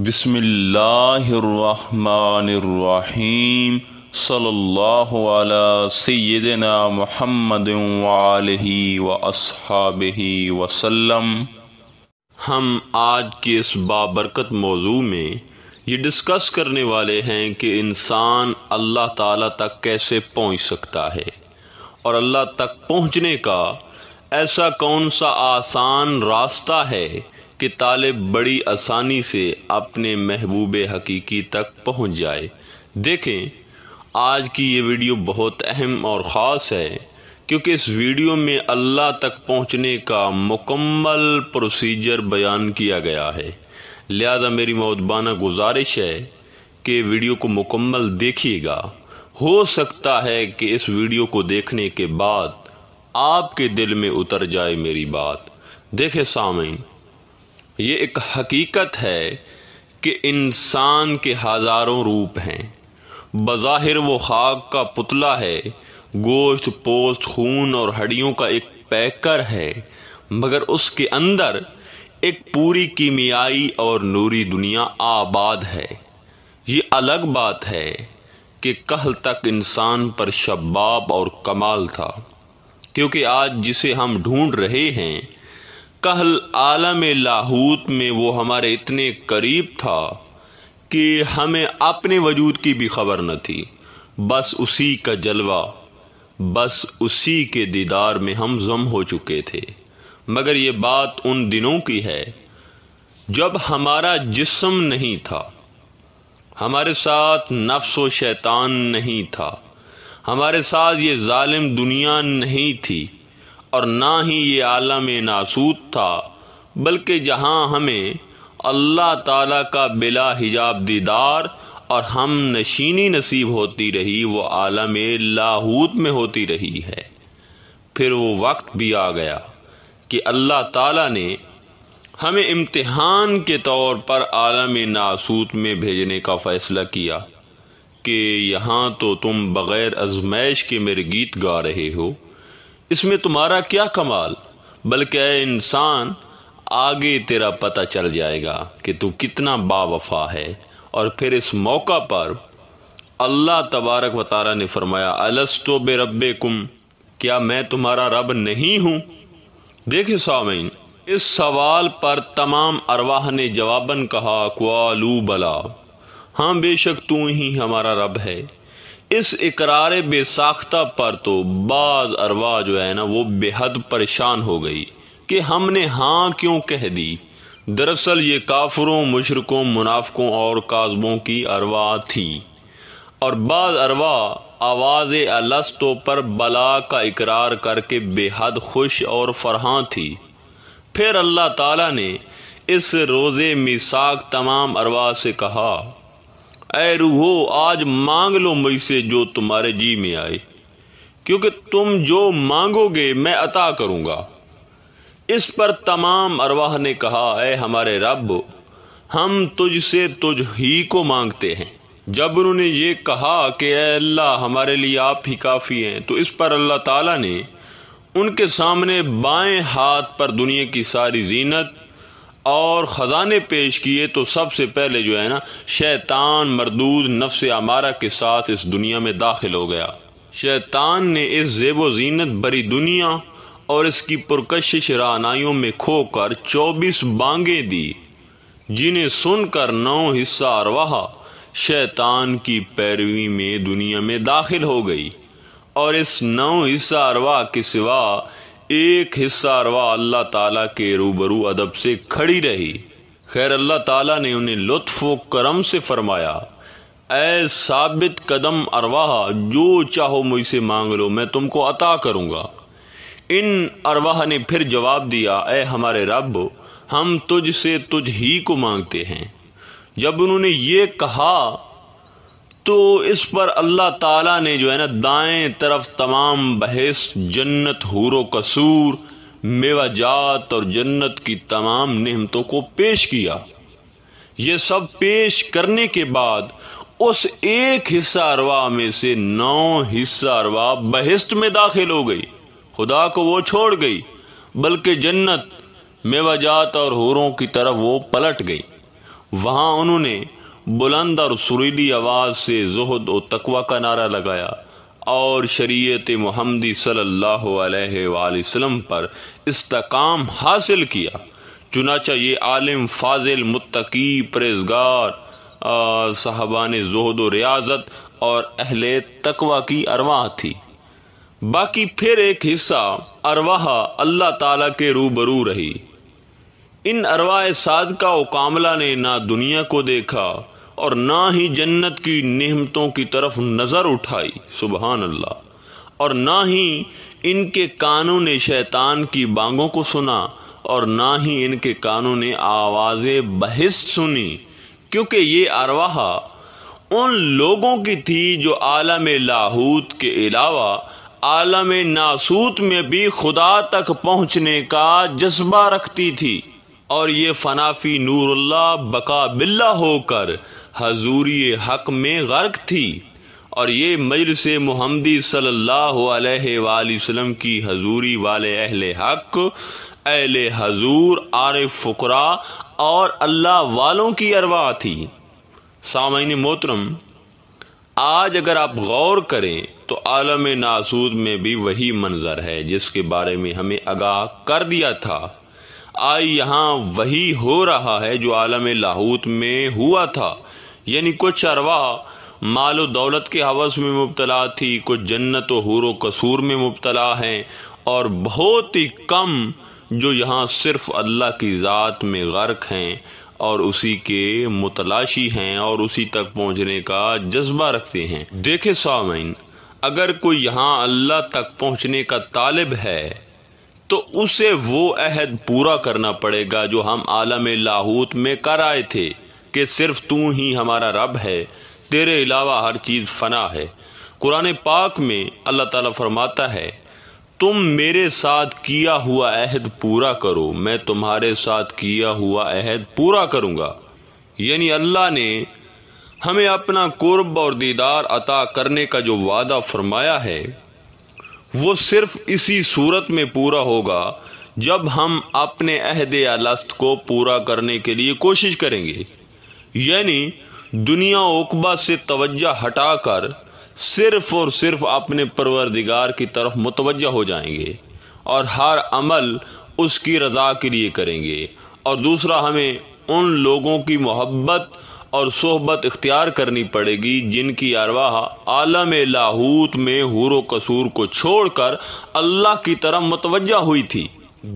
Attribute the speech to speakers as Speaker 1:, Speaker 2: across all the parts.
Speaker 1: الرحيم صلى الله على سيدنا محمد وعليه असहाबही وسلم हम आज के इस बाबरकत मौजू में ये डिस्कस करने वाले हैं कि इंसान अल्लाह ताला तक कैसे पहुंच सकता है और अल्लाह तक पहुंचने का ऐसा कौन सा आसान रास्ता है कि तालिब बड़ी आसानी से अपने महबूब हकीकी तक पहुंच जाए देखें आज की ये वीडियो बहुत अहम और ख़ास है क्योंकि इस वीडियो में अल्लाह तक पहुंचने का मुकम्मल प्रोसीजर बयान किया गया है लिहाजा मेरी मौतबाना गुजारिश है कि वीडियो को मुकम्मल देखिएगा हो सकता है कि इस वीडियो को देखने के बाद आपके दिल में उतर जाए मेरी बात देखे सामिन ये एक हकीकत है कि इंसान के हज़ारों रूप हैं बज़ाहिर वो खाक का पुतला है गोश्त पोस्त खून और हड्डियों का एक पैकर है मगर उसके अंदर एक पूरी कीमियाई और नूरी दुनिया आबाद है ये अलग बात है कि कल तक इंसान पर शबाब और कमाल था क्योंकि आज जिसे हम ढूंढ रहे हैं कहल आलम लाहूत में वो हमारे इतने करीब था कि हमें अपने वजूद की भी खबर न थी बस उसी का जलवा बस उसी के दीदार में हम जम हो चुके थे मगर ये बात उन दिनों की है जब हमारा जिस्म नहीं था हमारे साथ नफ्स व शैतान नहीं था हमारे साथ ये जालिम दुनिया नहीं थी और ना ही ये आलम नासूत था बल्कि जहाँ हमें अल्लाह ताला का बिला हिजाब दीदार और हम नशीनी नसीब होती रही वो आलम लाहूत में होती रही है फिर वो वक्त भी आ गया कि अल्लाह ताला ने हमें इम्तिहान के तौर पर आलम नासूत में भेजने का फ़ैसला किया कि यहाँ तो तुम बग़ैर आजमाइश के मेरे गीत गा रहे हो इसमें तुम्हारा क्या कमाल बल्कि इंसान आगे तेरा पता चल जाएगा कि तू कितना बावफा है और फिर इस मौका पर अल्लाह तबारक व तारा ने फरमाया अलस्तो बे रब कुम क्या मैं तुम्हारा रब नहीं हूँ देखे सामिन इस सवाल पर तमाम अरवाह ने जवाबन कहा क्वालू बला हाँ बेशक तू ही हमारा रब है इस इकरार बेसाख्ता पर तो बाज अरवा जो है ना वो बेहद परेशान हो गई कि हमने हाँ क्यों कह दी दरअसल ये काफरों मुशरकों मुनाफकों और काजबों की अरवा थी और बाद अरवा आवाज़ अलस्तों पर बला का इकरार करके बेहद खुश और फरहां थी फिर अल्लाह ताला ने इस रोज़े मिसाक तमाम अरवा से कहा ऐ रूहो आज मांग लो मुझसे जो तुम्हारे जी में आए क्योंकि तुम जो मांगोगे मैं अता करूंगा इस पर तमाम अरवाह ने कहा ऐ हमारे रब हम तुझसे तुझ ही को मांगते हैं जब उन्होंने ये कहा कि अल्लाह हमारे लिए आप ही काफ़ी हैं तो इस पर अल्लाह ताला ने उनके सामने बाएं हाथ पर दुनिया की सारी जीनत और ख़जाने पेश किए तो सबसे पहले जो है ना शैतान मरदूद नफ्स अमारा के साथ इस दुनिया में दाखिल हो गया शैतान ने इस जेब जीनत भरी दुनिया और इसकी पुरकशिश रानाइयों में खोकर चौबीस बांगे दी जिन्हें सुनकर नौ हिस्सा अरवा शैतान की पैरवी में दुनिया में दाखिल हो गई और इस नौ हिस्सा अरवाह के सिवा एक हिस्सा अरवा अल्लाह ताला के रूबरू अदब से खड़ी रही खैर अल्लाह ताला ने उन्हें लुत्फ व करम से फरमाया ऐ साबित कदम अरवाह जो चाहो मुझसे मांग लो मैं तुमको अता करूंगा इन अरवाह ने फिर जवाब दिया ऐ हमारे रब हम तुझ से तुझ ही को मांगते हैं जब उन्होंने ये कहा तो इस पर अल्लाह ताला ने जो है ना दाएं तरफ तमाम बहस जन्नत हूर कसूर मेवाजात और जन्नत की तमाम नहमतों को पेश किया ये सब पेश करने के बाद उस एक हिस्सा अरवा में से नौ हिस्सा अरवा बहिस्त में दाखिल हो गई खुदा को वो छोड़ गई बल्कि जन्नत मेवाजात और हूरों की तरफ वो पलट गई वहां उन्होंने बुलंद और सुरीली आवाज़ से जहद व तकवा का नारा लगाया और शरीयत महमदी सल्लल्लाहु अलैहि वसल्लम पर इस्तकाम हासिल किया चुनाचा ये आलिम फाजिल मुतकी परहेजगार साहबान जहद व रियाजत और अहले तकवा की अरवाह थी बाकी फिर एक हिस्सा अरवाह अल्लाह ताला के रूबरू रही इन अरवाह साज का कामला ने ना दुनिया को देखा और ना ही जन्नत की नेमतों की तरफ नज़र उठाई सुबहान अल्लाह और ना ही इनके कानों ने शैतान की बांगों को सुना और ना ही इनके कानों ने आवाज़ बहिस सुनी क्योंकि ये अरवाह उन लोगों की थी जो आलम लाहूत के अलावा आलम नासूत में भी खुदा तक पहुंचने का जज्बा रखती थी और ये फनाफी नूरुल्ला बका बिल्ला होकर हजूरी हक में गर्क थी और ये मजलिस महमदी सल्लल्लाहु अलैहि वसल्लम की हजूरी वाले अहल हक अहल हजूर आर फकरा और अल्लाह वालों की अरवा थी सामिन मोहतरम आज अगर आप गौर करें तो आलम नासूद में भी वही मंजर है जिसके बारे में हमें आगाह कर दिया था आज यहाँ वही हो रहा है जो आलम लाहूत में हुआ था यानी कुछ अरवा माल दौलत के हवस में मुबतला थी कुछ जन्नत व हूर कसूर में मुबतला हैं और बहुत ही कम जो यहाँ सिर्फ अल्लाह की ज़ात में गर्क हैं और उसी के मुतलाशी हैं और उसी तक पहुँचने का जज्बा रखते हैं देखे सामिन अगर कोई यहाँ अल्लाह तक पहुँचने का तालब है तो उसे वो अहद पूरा करना पड़ेगा जो हम आलम लाहूत में कर आए थे कि सिर्फ तू ही हमारा रब है तेरे अलावा हर चीज़ फना है कुरान पाक में अल्लाह ताला फरमाता है तुम मेरे साथ किया हुआ अहद पूरा करो मैं तुम्हारे साथ किया हुआ अहद पूरा करूँगा यानी अल्लाह ने हमें अपना कुर्ब और दीदार अता करने का जो वादा फरमाया है वो सिर्फ इसी सूरत में पूरा होगा जब हम अपने अहद अलस्त को पूरा करने के लिए कोशिश करेंगे यानी दुनिया उकबा से तवज्जा हटाकर सिर्फ और सिर्फ अपने परवरदिगार की तरफ मुतवजह हो जाएंगे और हर अमल उसकी रजा के लिए करेंगे और दूसरा हमें उन लोगों की मोहब्बत और सोहबत इख्तियार करनी पड़ेगी जिनकी अरवाह आलम लाहूत में हुर कसूर को छोड़कर अल्लाह की तरह मुतवजा हुई थी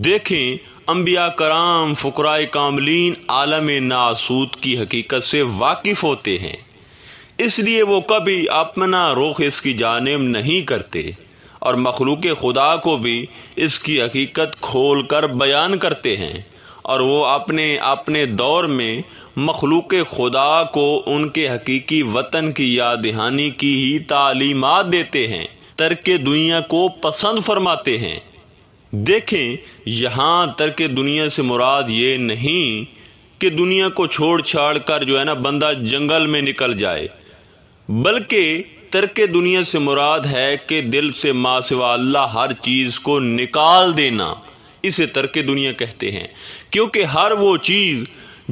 Speaker 1: देखें अम्बिया कराम फ़ुकरा कामलीन आलम नासूत की हकीकत से वाकिफ़ होते हैं इसलिए वो कभी अपना रुख इसकी जानब नहीं करते और मखलूक खुदा को भी इसकी हकीकत खोल कर बयान करते हैं और वो अपने अपने दौर में मखलूक खुदा को उनके हकीकी वतन की याद दहानी की ही तालीमत देते हैं तर्क दुनिया को पसंद फरमाते हैं देखें यहाँ तर्क दुनिया से मुराद ये नहीं कि दुनिया को छोड़ छाड़ कर जो है ना बंदा जंगल में निकल जाए बल्कि तर्क दुनिया से मुराद है कि दिल से माँ अल्लाह हर चीज़ को निकाल देना इसे तर्क दुनिया कहते हैं क्योंकि हर वो चीज़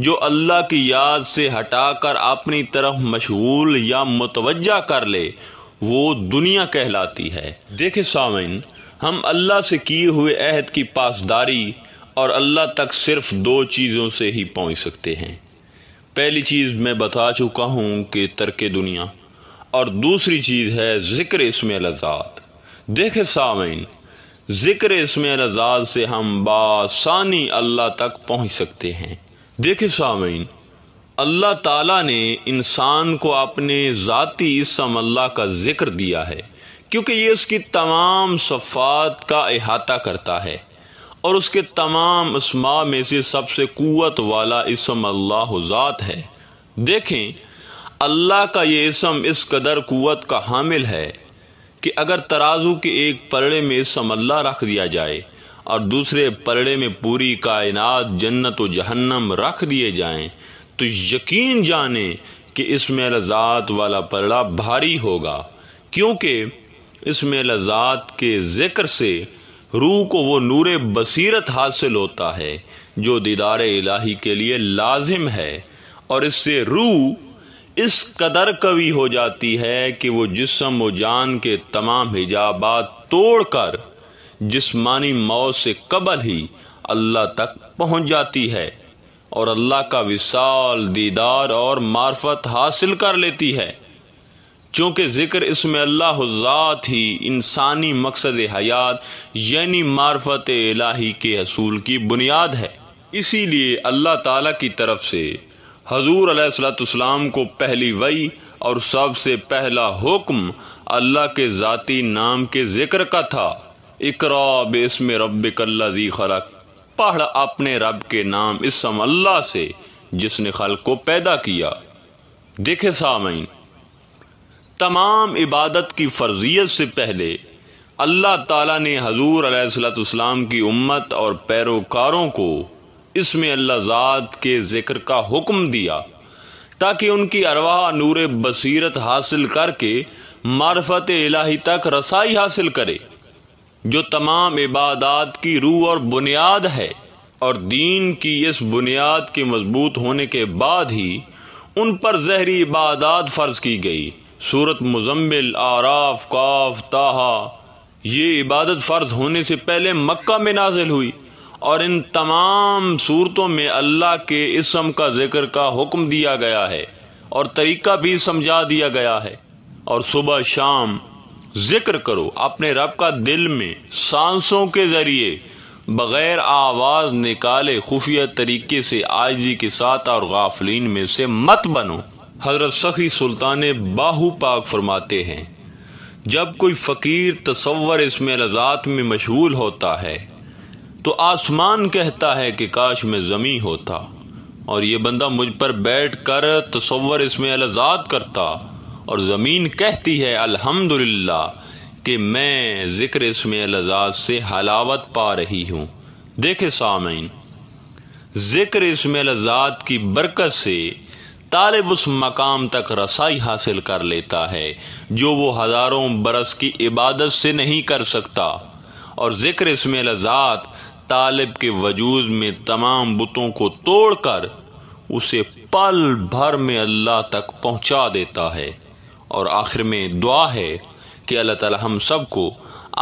Speaker 1: जो अल्लाह की याद से हटाकर अपनी तरफ मशगूल या मुतवजा कर ले वो दुनिया कहलाती है देखे सामिन हम अल्लाह से किए हुए अहद की पासदारी और अल्लाह तक सिर्फ दो चीज़ों से ही पहुंच सकते हैं पहली चीज़ मैं बता चुका हूं कि तर्क दुनिया और दूसरी चीज़ है ज़िक्र इसमें लजात देखे सामिन जिक्र इसमें रजाज से हम बासानी अल्लाह तक पहुंच सकते हैं देखे सामीन अल्लाह ताला ने इंसान को अपने जाति इसम अल्लाह का जिक्र दिया है क्योंकि ये उसकी तमाम सफ़ात का अहाता करता है और उसके तमाम उसमा में से सबसे कुत वाला इसम अल्लाह ज़ात है देखें अल्लाह का ये इसम इस कदर कुत का हामिल है कि अगर तराजू के एक परड़े में समल्ला रख दिया जाए और दूसरे परड़े में पूरी कायनात जन्नत व जहन्नम रख दिए जाएं तो यकीन जाने कि इसमें लजात वाला परड़ा भारी होगा क्योंकि इसमें लजात के ज़िक्र से रूह को वो नूर बसीरत हासिल होता है जो दीदार इलाही के लिए लाजिम है और इससे रूह इस कदर कवि हो जाती है कि वो जिसम व जान के तमाम हिजाबात तोड़कर जिस्मानी मौत से कबल ही अल्लाह तक पहुंच जाती है और अल्लाह का विशाल दीदार और मार्फत हासिल कर लेती है चूंकि ज़िक्र इसमें अल्लाह ज़ात ही इंसानी मकसद हयात यानी मार्फत इलाही के असूल की बुनियाद है इसीलिए अल्लाह ताला की तरफ से हजूर अलैहिस्सलाम को पहली वही और सबसे पहला हुक्म अल्लाह के ज़ाती नाम के जिक्र का था इकरा बेसम रब कल्लाजी खलक पढ़ अपने रब के नाम इस अल्लाह से जिसने खल को पैदा किया देखे सामीन तमाम इबादत की फर्जियत से पहले अल्लाह ताला ने हजूर अलैहिस्सलाम की उम्मत और पैरोकारों को इसमें अल्लाह ज़ात के ज़िक्र का हुक्म दिया ताकि उनकी अरवाह नूर बसीरत हासिल करके मार्फत इलाही तक रसाई हासिल करे जो तमाम इबादत की रूह और बुनियाद है और दीन की इस बुनियाद के मजबूत होने के बाद ही उन पर जहरी इबादत फ़र्ज की गई सूरत मुजम्मिल आराफ काफ ताहा ये इबादत फ़र्ज होने से पहले मक्का में नाजिल हुई और इन तमाम सूरतों में अल्लाह के इसम का जिक्र का हुक्म दिया गया है और तरीका भी समझा दिया गया है और सुबह शाम जिक्र करो अपने रब का दिल में सांसों के ज़रिए बग़ैर आवाज़ निकाले खुफिया तरीके से आजी के साथ और गाफलिन में से मत बनो हजरत सखी सुल्तान बाहू पाक फरमाते हैं जब कोई फ़कीर तस्वर इसमें लजात में मशहूल होता है तो आसमान कहता है कि काश में ज़मी होता और ये बंदा मुझ पर बैठ कर तस्वर इसमें अलजाद करता और ज़मीन कहती है अल्हम्दुलिल्लाह कि मैं ज़िक्र इसमें अलजाद से हलावत पा रही हूं देखे सामीन ज़िक्र इसमें अलजाद की बरकत से तालिब उस मकाम तक रसाई हासिल कर लेता है जो वो हज़ारों बरस की इबादत से नहीं कर सकता और ज़िक्र इसमें लजात तालिब के वजूद में तमाम बुतों को तोड़कर उसे पल भर में अल्लाह तक पहुंचा देता है और आखिर में दुआ है कि अल्लाह ताला हम सबको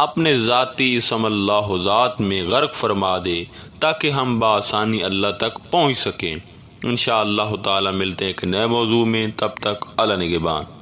Speaker 1: अपने ज़ाती समल्लाह ज़ात में गर्क फरमा दे ताकि हम बसानी अल्लाह तक पहुंच सकें इन ताला मिलते हैं एक नए मौजू में तब तक अल्लाह निगेबान